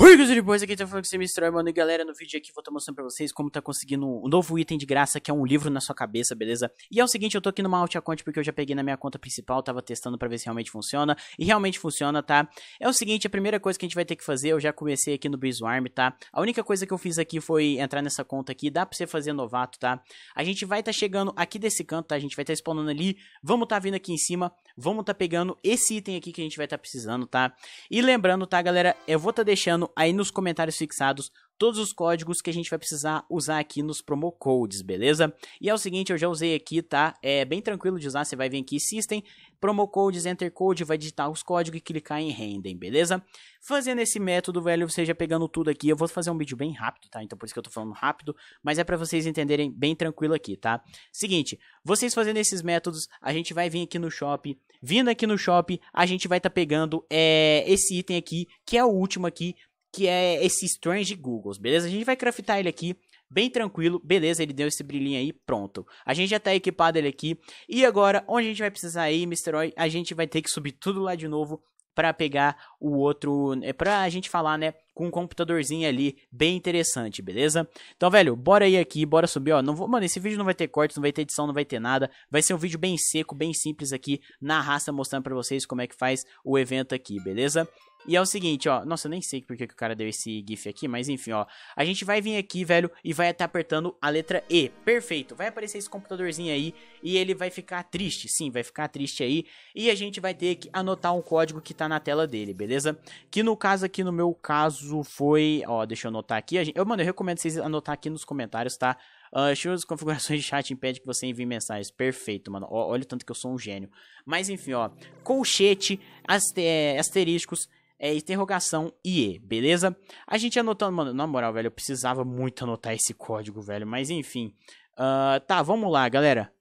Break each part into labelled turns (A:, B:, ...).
A: Oi, guys, depois aqui tá falando que você me estranha, mano. E galera, no vídeo aqui vou estar tá mostrando pra vocês como tá conseguindo um novo item de graça, que é um livro na sua cabeça, beleza? E é o seguinte, eu tô aqui numa alt account porque eu já peguei na minha conta principal, tava testando pra ver se realmente funciona. E realmente funciona, tá? É o seguinte, a primeira coisa que a gente vai ter que fazer, eu já comecei aqui no Breezewarm, tá? A única coisa que eu fiz aqui foi entrar nessa conta aqui, dá pra você fazer novato, tá? A gente vai tá chegando aqui desse canto, tá? A gente vai tá spawnando ali, vamos tá vindo aqui em cima, vamos tá pegando esse item aqui que a gente vai tá precisando, tá? E lembrando, tá, galera, eu vou tá deixando aí nos comentários fixados todos os códigos que a gente vai precisar usar aqui nos promo codes, beleza? E é o seguinte, eu já usei aqui, tá? É bem tranquilo de usar, você vai vir aqui System, promo codes, enter code, vai digitar os códigos e clicar em Render, beleza? Fazendo esse método, velho, você já pegando tudo aqui, eu vou fazer um vídeo bem rápido, tá? Então por isso que eu tô falando rápido, mas é para vocês entenderem bem tranquilo aqui, tá? Seguinte, vocês fazendo esses métodos, a gente vai vir aqui no Shop, vindo aqui no Shop, a gente vai estar tá pegando é, esse item aqui, que é o último aqui, que é esse Strange Googles, beleza? A gente vai craftar ele aqui bem tranquilo, beleza, ele deu esse brilhinho aí, pronto. A gente já tá equipado ele aqui, e agora, onde a gente vai precisar aí, Mr. Roy, a gente vai ter que subir tudo lá de novo para pegar o outro, é, pra gente falar, né, com um computadorzinho ali, bem interessante, beleza? Então, velho, bora ir aqui, bora subir, ó, não vou, mano, esse vídeo não vai ter cortes, não vai ter edição, não vai ter nada, vai ser um vídeo bem seco, bem simples aqui, na raça, mostrando pra vocês como é que faz o evento aqui, beleza? E é o seguinte, ó. Nossa, eu nem sei porque que o cara deu esse GIF aqui, mas enfim, ó. A gente vai vir aqui, velho, e vai estar apertando a letra E. Perfeito. Vai aparecer esse computadorzinho aí e ele vai ficar triste. Sim, vai ficar triste aí. E a gente vai ter que anotar um código que tá na tela dele, beleza? Que no caso aqui, no meu caso, foi. Ó, deixa eu anotar aqui. Gente... Eu, mano, eu recomendo vocês anotar aqui nos comentários, tá? Uh, ah, show as configurações de chat impede que você envie mensagens. Perfeito, mano. olha o tanto que eu sou um gênio. Mas enfim, ó. Colchete, aster é, asteriscos é interrogação IE, beleza? A gente anotando, mano, na moral, velho, eu precisava muito anotar esse código, velho, mas enfim. Uh, tá, vamos lá, galera.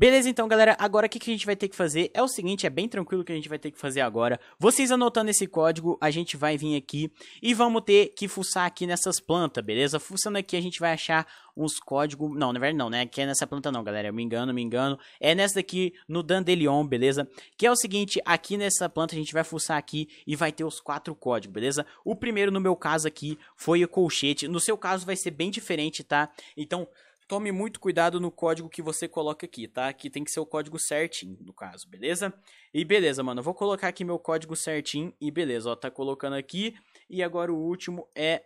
A: Beleza, então, galera, agora o que, que a gente vai ter que fazer é o seguinte, é bem tranquilo que a gente vai ter que fazer agora. Vocês anotando esse código, a gente vai vir aqui e vamos ter que fuçar aqui nessas plantas, beleza? Fuçando aqui, a gente vai achar uns códigos... Não, na verdade não, né? Que é nessa planta não, galera, eu me engano, me engano. É nessa daqui, no Dandelion, beleza? Que é o seguinte, aqui nessa planta a gente vai fuçar aqui e vai ter os quatro códigos, beleza? O primeiro, no meu caso aqui, foi o colchete. No seu caso vai ser bem diferente, tá? Então... Tome muito cuidado no código que você coloca aqui, tá? Aqui tem que ser o código certinho, no caso, beleza? E beleza, mano, eu vou colocar aqui meu código certinho e beleza, ó, tá colocando aqui. E agora o último é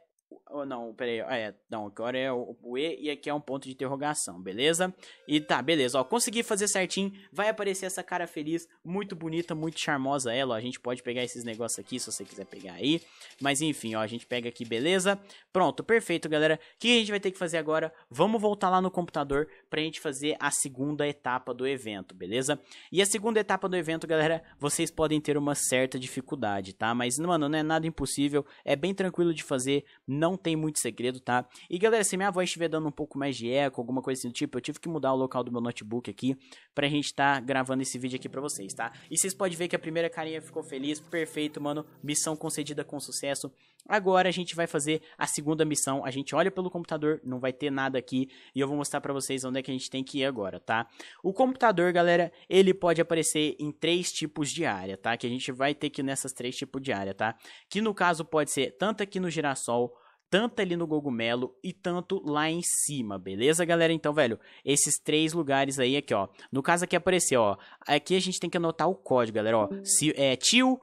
A: Oh, não, peraí. É, não, agora é o, o, E e aqui é um ponto de interrogação, beleza? E tá, beleza. Ó, consegui fazer certinho. Vai aparecer essa cara feliz, muito bonita, muito charmosa ela. Ó, a gente pode pegar esses negócios aqui, se você quiser pegar aí. Mas enfim, ó, a gente pega aqui, beleza? Pronto, perfeito, galera. O que a gente vai ter que fazer agora? Vamos voltar lá no computador pra gente fazer a segunda etapa do evento, beleza? E a segunda etapa do evento, galera, vocês podem ter uma certa dificuldade, tá? Mas, mano, não é nada impossível. É bem tranquilo de fazer. Não não tem muito segredo, tá? E galera, se minha voz estiver dando um pouco mais de eco, alguma coisa assim do tipo, eu tive que mudar o local do meu notebook aqui pra gente estar tá gravando esse vídeo aqui pra vocês, tá? E vocês podem ver que a primeira carinha ficou feliz, perfeito, mano, missão concedida com sucesso. Agora a gente vai fazer a segunda missão, a gente olha pelo computador, não vai ter nada aqui, e eu vou mostrar pra vocês onde é que a gente tem que ir agora, tá? O computador, galera, ele pode aparecer em três tipos de área, tá? Que a gente vai ter que ir nessas três tipos de área, tá? Que no caso pode ser tanto aqui no girassol, tanto ali no Gogumelo e tanto lá em cima, beleza, galera? Então, velho, esses três lugares aí aqui, ó. No caso aqui apareceu, ó. Aqui a gente tem que anotar o código, galera, ó. Se, é tio,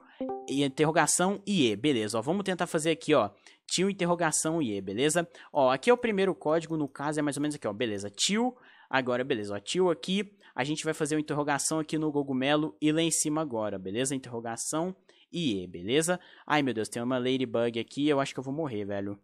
A: interrogação E, beleza, ó. Vamos tentar fazer aqui, ó. Tio, interrogação E, beleza? Ó, aqui é o primeiro código, no caso é mais ou menos aqui, ó. Beleza, tio, agora, beleza, ó. Tio aqui, a gente vai fazer uma interrogação aqui no Gogumelo e lá em cima agora, beleza? Interrogação E, beleza? Ai, meu Deus, tem uma Ladybug aqui, eu acho que eu vou morrer, velho.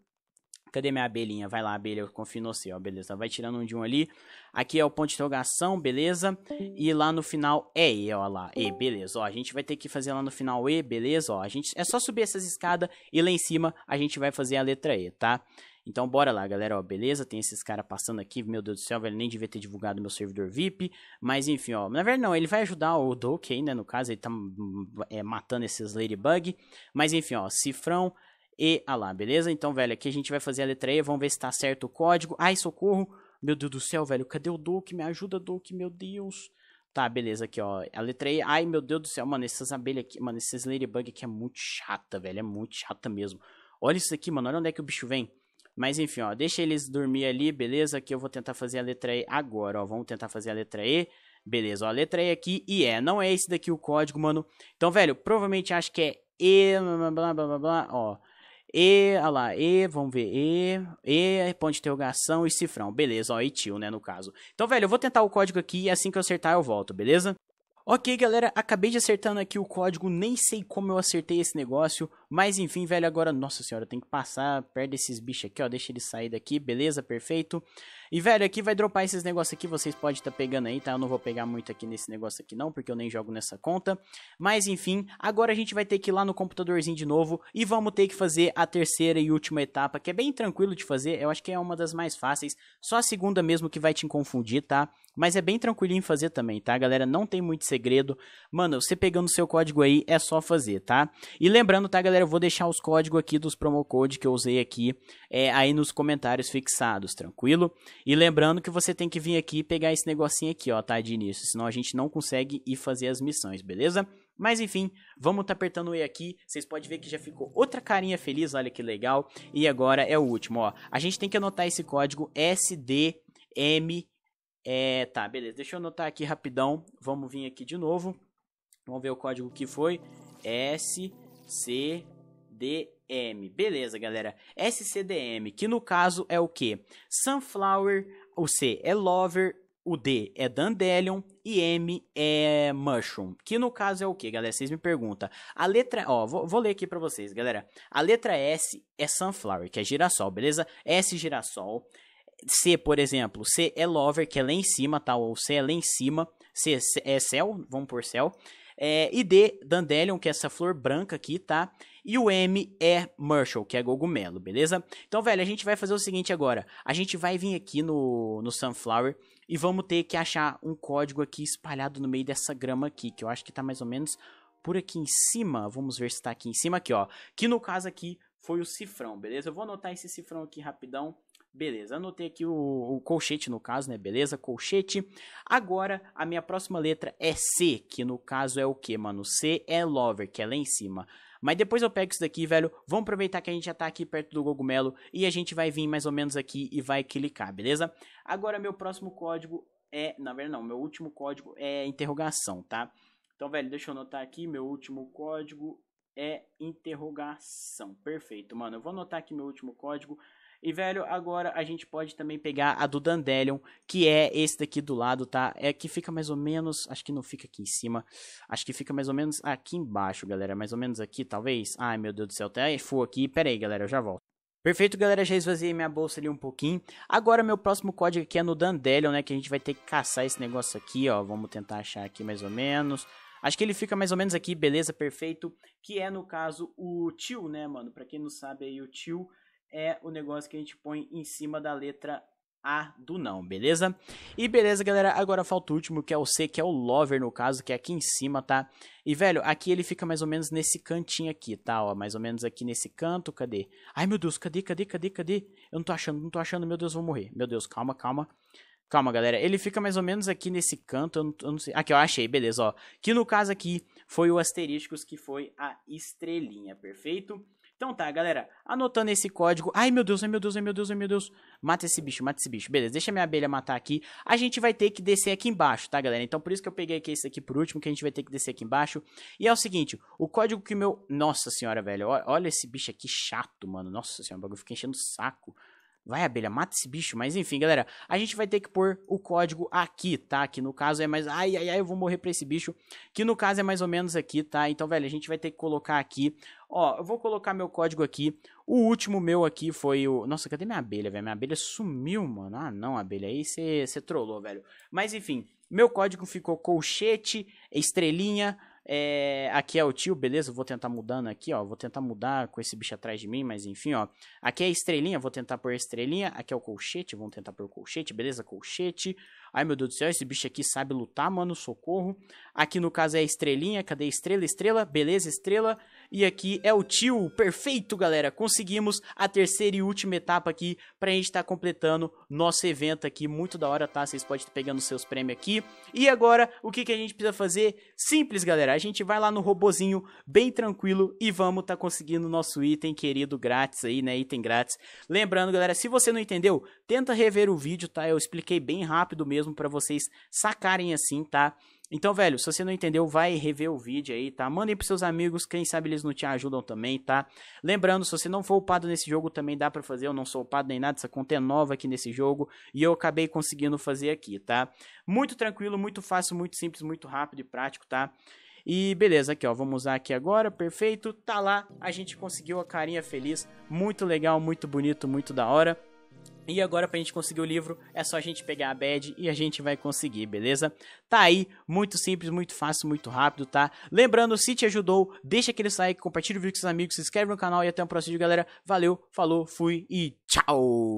A: Cadê minha abelhinha? Vai lá, abelha, eu confio em você, ó, beleza. Vai tirando um de um ali. Aqui é o ponto de interrogação, beleza? E lá no final é E, ó lá, E, beleza. Ó, a gente vai ter que fazer lá no final E, beleza? Ó, a gente, é só subir essas escadas e lá em cima a gente vai fazer a letra E, tá? Então bora lá, galera, ó, beleza? Tem esses caras passando aqui, meu Deus do céu, velho, nem devia ter divulgado meu servidor VIP, mas enfim, ó, na verdade não, ele vai ajudar o Doke, né, no caso, ele tá hum, hum, é, matando esses Ladybug, mas enfim, ó, cifrão, e a lá, beleza? Então, velho, aqui a gente vai fazer a letra E, vamos ver se tá certo o código. Ai, socorro! Meu Deus do céu, velho, cadê o Duke? Me ajuda, Duke, meu Deus! Tá, beleza, aqui, ó. A letra E. Ai, meu Deus do céu, mano, essas abelhas aqui, mano, esses ladybug aqui é muito chata, velho, é muito chata mesmo. Olha isso aqui, mano, olha onde é que o bicho vem. Mas enfim, ó, deixa eles dormir ali, beleza? Que eu vou tentar fazer a letra E agora, ó. Vamos tentar fazer a letra E. Beleza, ó, a letra E aqui e é. Não é esse daqui o código, mano. Então, velho, provavelmente acho que é E, blá, blá, blá, blá, blá, ó. E, olha lá, E, vamos ver, E, E, ponto de interrogação e cifrão. Beleza, ó, e tio, né, no caso. Então, velho, eu vou tentar o código aqui e assim que eu acertar eu volto, beleza? Ok, galera, acabei de acertando aqui o código, nem sei como eu acertei esse negócio, mas enfim, velho, agora, nossa senhora, tem que passar perto desses bichos aqui, ó. Deixa eles sair daqui, beleza? Perfeito. E, velho, aqui vai dropar esses negócios aqui, vocês podem estar tá pegando aí, tá? Eu não vou pegar muito aqui nesse negócio aqui não, porque eu nem jogo nessa conta. Mas, enfim, agora a gente vai ter que ir lá no computadorzinho de novo e vamos ter que fazer a terceira e última etapa, que é bem tranquilo de fazer. Eu acho que é uma das mais fáceis. Só a segunda mesmo que vai te confundir, tá? Mas é bem tranquilinho fazer também, tá, galera? Não tem muito segredo. Mano, você pegando o seu código aí, é só fazer, tá? E lembrando, tá, galera? galera, eu vou deixar os códigos aqui dos promo code que eu usei aqui é, aí nos comentários fixados, tranquilo? E lembrando que você tem que vir aqui e pegar esse negocinho aqui, ó, tá, de início, senão a gente não consegue ir fazer as missões, beleza? Mas enfim, vamos tá apertando o E aqui, vocês podem ver que já ficou outra carinha feliz, olha que legal. E agora é o último, ó. A gente tem que anotar esse código SDM... É, tá, beleza, deixa eu anotar aqui rapidão, vamos vir aqui de novo, vamos ver o código que foi, S M, Beleza, galera. SCDM, que no caso é o que? Sunflower, o C é Lover, o D é Dandelion e M é Mushroom. Que no caso é o que, galera? Vocês me perguntam. A letra. Ó, vou, vou ler aqui pra vocês, galera. A letra S é Sunflower, que é girassol, beleza? S girassol. C, por exemplo, C é Lover, que é lá em cima, tá? Ou C é lá em cima. C é céu, vamos por céu. É, e D, Dandelion, que é essa flor branca aqui, tá? E o M é Marshall, que é Gogumelo, beleza? Então, velho, a gente vai fazer o seguinte agora. A gente vai vir aqui no, no Sunflower e vamos ter que achar um código aqui espalhado no meio dessa grama aqui, que eu acho que tá mais ou menos por aqui em cima. Vamos ver se tá aqui em cima aqui, ó. Que no caso aqui foi o cifrão, beleza? Eu vou anotar esse cifrão aqui rapidão Beleza, anotei aqui o, o, colchete no caso, né? Beleza, colchete. Agora, a minha próxima letra é C, que no caso é o que, mano? C é lover, que é lá em cima. Mas depois eu pego isso daqui, velho. Vamos aproveitar que a gente já tá aqui perto do cogumelo e a gente vai vir mais ou menos aqui e vai clicar, beleza? Agora, meu próximo código é... Na verdade, não. Meu último código é interrogação, tá? Então, velho, deixa eu anotar aqui. Meu último código é interrogação. Perfeito, mano. Eu vou anotar aqui meu último código. E, velho, agora a gente pode também pegar a do Dandelion, que é esse daqui do lado, tá? É que fica mais ou menos. Acho que não fica aqui em cima. Acho que fica mais ou menos aqui embaixo, galera. Mais ou menos aqui, talvez. Ai, meu Deus do céu. Até full aqui. Pera aí, galera, eu já volto. Perfeito, galera, já esvaziei minha bolsa ali um pouquinho. Agora meu próximo código aqui é no Dandelion, né, que a gente vai ter que caçar esse negócio aqui, ó. Vamos tentar achar aqui mais ou menos. Acho que ele fica mais ou menos aqui, beleza, perfeito. Que é, no caso, o tio, né, mano? Pra quem não sabe aí, o tio é o negócio que a gente põe em cima da letra a do não, beleza? E beleza, galera, agora falta o último, que é o C, que é o Lover, no caso, que é aqui em cima, tá? E, velho, aqui ele fica mais ou menos nesse cantinho aqui, tá? Ó, mais ou menos aqui nesse canto, cadê? Ai, meu Deus, cadê, cadê, cadê, cadê? Eu não tô achando, não tô achando, meu Deus, vou morrer. Meu Deus, calma, calma. Calma, galera, ele fica mais ou menos aqui nesse canto, eu não, eu não sei. Aqui, eu achei, beleza, ó. Que no caso aqui foi o asteriscos, que foi a estrelinha, perfeito? Então tá, galera, anotando esse código. Ai meu Deus, ai meu Deus, ai meu Deus, ai meu Deus. Mata esse bicho, mata esse bicho. Beleza, deixa minha abelha matar aqui. A gente vai ter que descer aqui embaixo, tá, galera? Então por isso que eu peguei aqui esse aqui por último, que a gente vai ter que descer aqui embaixo. E é o seguinte, o código que meu... Nossa senhora, velho, olha esse bicho aqui chato, mano. Nossa senhora, o bagulho fica enchendo o saco. Vai, abelha, mata esse bicho. Mas enfim, galera, a gente vai ter que pôr o código aqui, tá? Que no caso é mais. Ai, ai, ai, eu vou morrer pra esse bicho. Que no caso é mais ou menos aqui, tá? Então, velho, a gente vai ter que colocar aqui. Ó, eu vou colocar meu código aqui. O último meu aqui foi o. Nossa, cadê minha abelha, velho? Minha abelha sumiu, mano. Ah, não, abelha. Aí você trollou, velho. Mas enfim, meu código ficou colchete, estrelinha. É, aqui é o tio, beleza? Vou tentar mudando aqui, ó. Vou tentar mudar com esse bicho atrás de mim, mas enfim, ó. Aqui é a estrelinha, vou tentar por estrelinha. Aqui é o colchete, vamos tentar por colchete, beleza? Colchete. Ai, meu Deus do céu, esse bicho aqui sabe lutar, mano, socorro. Aqui no caso é a estrelinha, cadê estrela? Estrela, beleza, estrela. E aqui é o tio, perfeito, galera. Conseguimos a terceira e última etapa aqui pra gente estar tá completando nosso evento aqui. Muito da hora, tá? Vocês podem estar pegando seus prêmios aqui. E agora, o que, que a gente precisa fazer? Simples, galera. A gente vai lá no robozinho, bem tranquilo, e vamos tá conseguindo nosso item querido grátis aí, né? Item grátis. Lembrando, galera, se você não entendeu, tenta rever o vídeo, tá? Eu expliquei bem rápido mesmo pra vocês sacarem assim, tá? Então, velho, se você não entendeu, vai rever o vídeo aí, tá? Mandem pros seus amigos, quem sabe eles não te ajudam também, tá? Lembrando, se você não for upado nesse jogo, também dá pra fazer, eu não sou upado nem nada, essa conta é nova aqui nesse jogo, e eu acabei conseguindo fazer aqui, tá? Muito tranquilo, muito fácil, muito simples, muito rápido e prático, tá? E beleza, aqui ó, vamos usar aqui agora, perfeito, tá lá, a gente conseguiu a carinha feliz, muito legal, muito bonito, muito da hora. E agora, pra gente conseguir o livro, é só a gente pegar a bad e a gente vai conseguir, beleza? Tá aí, muito simples, muito fácil, muito rápido, tá? Lembrando, se te ajudou, deixa aquele like, compartilha o vídeo com seus amigos, se inscreve no canal e até o próximo vídeo, galera. Valeu, falou, fui e tchau!